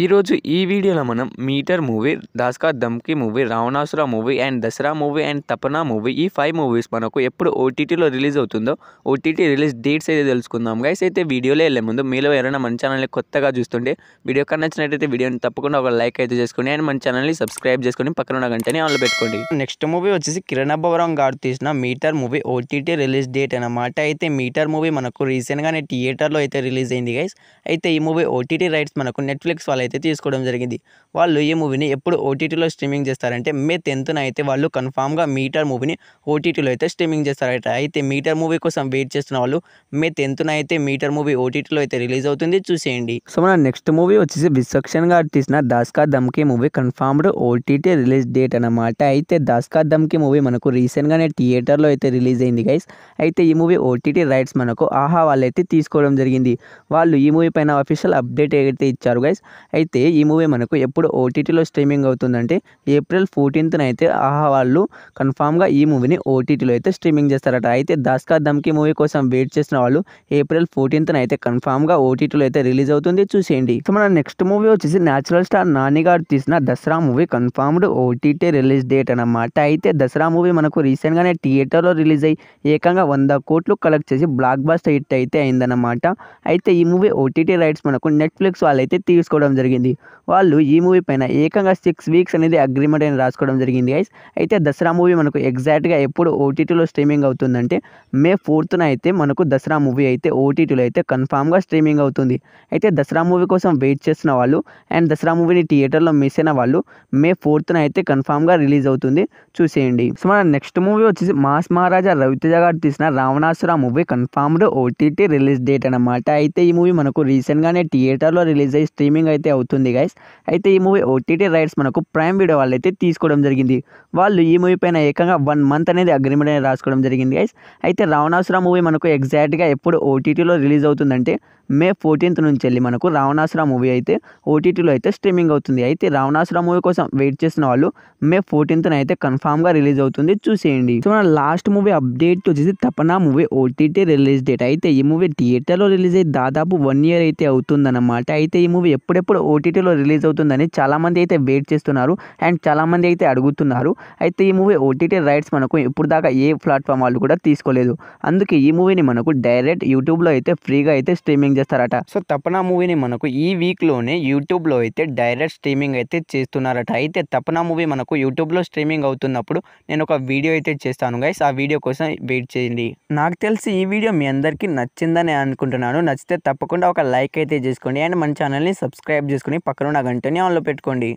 ఈరోజు ఈ వీడియోలో మనం Meter movie Das Ka Dhamki movie Ravanasura movie and Dasara movie and తపనా మూవీ ఈ ఫైవ్ మూవీస్ మనకు ఎప్పుడు ఓటీటీలో రిలీజ్ అవుతుందో ఓటీటీ రిలీజ్ డేట్స్ అయితే తెలుసుకుందాం గైస్ అయితే వీడియోలో వెళ్ళే ముందు మీలో ఎవరైనా మన ఛానల్ని కొత్తగా చూస్తుంటే వీడియో నచ్చినట్టయితే వీడియోని తప్పకుండా ఒక లైక్ అయితే చేసుకోండి అండ్ మన ఛానల్ని సబ్స్క్రైబ్ చేసుకొని పక్కన ఉన్న గంటనే ఆన్లో పెట్టుకోండి నెక్స్ట్ మూవీ వచ్చేసి కిరణ్ అబ్బవరం గారు తీసిన Meter movie OTT release date అన్నమాట అయితే మీటర్ మూవీ మనకు రీసెంట్గానే థియేటర్లో అయితే రిలీజ్ అయింది గైస్ అయితే ఈ మూవీ ఓటీటీ రైట్స్ మనకు నెట్ఫ్లిక్స్ వివరాలు అయితే తీసుకోవడం జరిగింది వాళ్ళు ఈ మూవీని ఎప్పుడు ఓటీటీలో స్ట్రీమింగ్ చేస్తారంటే మే టెన్త్న అయితే వాళ్ళు కన్ఫామ్గా మీటర్ మూవీని ఓటీటీలో అయితే స్ట్రీమింగ్ చేస్తారట అయితే మీటర్ మూవీ కోసం వెయిట్ చేస్తున్న వాళ్ళు మే టెన్త్న అయితే మీటర్ మూవీ ఓటీటీలో అయితే రిలీజ్ అవుతుంది చూసేయండి సో మన నెక్స్ట్ మూవీ వచ్చేసి విసక్షన్ గా తీసిన Das Ka Dhamki movie confirmed OTT release date అనమాట అయితే దాస్కా దమ్కి మూవీ మనకు రీసెంట్గానే థియేటర్లో అయితే రిలీజ్ అయింది గైస్ అయితే ఈ మూవీ ఓటీటీ రైట్స్ మనకు ఆహా వాళ్ళైతే తీసుకోవడం జరిగింది వాళ్ళు ఈ మూవీ పైన అఫీషియల్ అప్డేట్ అయితే ఇచ్చారు గైస్ అయితే ఈ మూవీ మనకు ఎప్పుడు ఓటీటీలో స్ట్రీమింగ్ అవుతుందంటే ఏప్రిల్ ఫోర్టీన్త్న అయితే ఆహా వాళ్ళు కన్ఫామ్గా ఈ మూవీని ఓటీటీలో అయితే స్ట్రీమింగ్ చేస్తారట అయితే దాస్కా దమ్కి మూవీ కోసం వెయిట్ చేసిన వాళ్ళు ఏప్రిల్ ఫోర్టీన్త్న అయితే కన్ఫామ్గా ఓటీటీలో అయితే రిలీజ్ అవుతుంది చూసేయండి సో మన నెక్స్ట్ మూవీ వచ్చేసి న్యాచురల్ స్టార్ నాని గారు తీసిన Dasara movie confirmed OTT release date అనమాట అయితే దసరా మూవీ మనకు రీసెంట్గానే థియేటర్లో రిలీజ్ అయ్యి ఏకంగా వంద కోట్లు కలెక్ట్ చేసి బ్లాక్ బాస్టర్ హిట్ అయితే అయిందనమాట అయితే ఈ మూవీ ఓటీటీ రైట్స్ మనకు నెట్ఫ్లిక్స్ వాళ్ళైతే తీసుకోవడం జరిగింది వాళ్ళు ఈ మూవీ పైన ఏకంగా సిక్స్ వీక్స్ అనేది అగ్రిమెంట్ అని రాసుకోవడం జరిగింది గైస్ అయితే దసరా మూవీ మనకు ఎగ్జాక్ట్గా ఎప్పుడు ఓటీటీలో స్ట్రీమింగ్ అవుతుందంటే మే ఫోర్త్న అయితే మనకు దసరా మూవీ అయితే ఓటీటీలో అయితే కన్ఫామ్గా స్ట్రీమింగ్ అవుతుంది అయితే దసరా మూవీ కోసం వెయిట్ చేసిన వాళ్ళు అండ్ దసరా మూవీని థియేటర్లో మిస్ అయిన వాళ్ళు మే ఫోర్త్న అయితే కన్ఫామ్గా రిలీజ్ అవుతుంది చూసేయండి సో మన నెక్స్ట్ మూవీ వచ్చేసి మాస్ మహారాజా రవితేజ గారు తీసిన Ravanasura movie confirmed OTT release date అనమాట అయితే ఈ మూవీ మనకు రీసెంట్గానే థియేటర్లో రిలీజ్ అయ్యి స్ట్రీమింగ్ అయితే అవుతుంది గైస్ అయితే ఈ మూవీ ఓటీటీ రైట్స్ మనకు ప్రైమ్ వీడియో వాళ్ళైతే తీసుకోవడం జరిగింది వాళ్ళు ఈ మూవీ పైన ఏకంగా వన్ మంత్ అనేది అగ్రిమెంట్ అనేది రాసుకోవడం జరిగింది గైస్ అయితే రావణాసుర మూవీ మనకు ఎగ్జాక్ట్గా ఎప్పుడు ఓటీటీలో రిలీజ్ అవుతుందంటే మే ఫోర్టీన్త్ నుంచి వెళ్ళి మనకు రావణాసుర మూవీ అయితే ఓటీటీలో అయితే స్ట్రీమింగ్ అవుతుంది అయితే రావణాసుర మూవీ కోసం వెయిట్ చేసిన వాళ్ళు మే ఫోర్టీన్త్న అయితే కన్ఫామ్గా రిలీజ్ అవుతుంది చూసేయండి సో మన లాస్ట్ మూవీ అప్డేట్ వచ్చేసి Tapana movie OTT release date అయితే ఈ మూవీ థియేటర్లో రిలీజ్ అయ్యి దాదాపు వన్ ఇయర్ అయితే అవుతుందన్నమాట అయితే ఈ మూవీ ఎప్పుడెప్పుడు ఓటీటీలో రిలీజ్ రిలీజ్ అవుతుందని చాలామంది అయితే వెయిట్ చేస్తున్నారు అండ్ చాలామంది అయితే అడుగుతున్నారు అయితే ఈ మూవీ ఓటీటీ రైట్స్ మనకు ఇప్పుడు దాకా ఏ ప్లాట్ఫామ్ వాళ్ళు కూడా తీసుకోలేదు అందుకే ఈ మూవీని మనకు డైరెక్ట్ యూట్యూబ్లో అయితే ఫ్రీగా అయితే స్ట్రీమింగ్ చేస్తారట సో తపన మూవీని మనకు ఈ వీక్లోనే యూట్యూబ్లో అయితే డైరెక్ట్ స్ట్రీమింగ్ అయితే చేస్తున్నారట అయితే తపన మూవీ మనకు యూట్యూబ్లో స్ట్రీమింగ్ అవుతున్నప్పుడు నేను ఒక వీడియో అయితే చేస్తాను గైస్ ఆ వీడియో కోసం వెయిట్ చేయండి నాకు తెలిసి ఈ వీడియో మీ అందరికీ నచ్చిందని అనుకుంటున్నాను నచ్చితే తప్పకుండా ఒక లైక్ అయితే చేసుకోండి అండ్ మన ఛానల్ని సబ్స్క్రైబ్ చేసుకుని పక్కన గంటనే ఆన్లో పెట్టుకోండి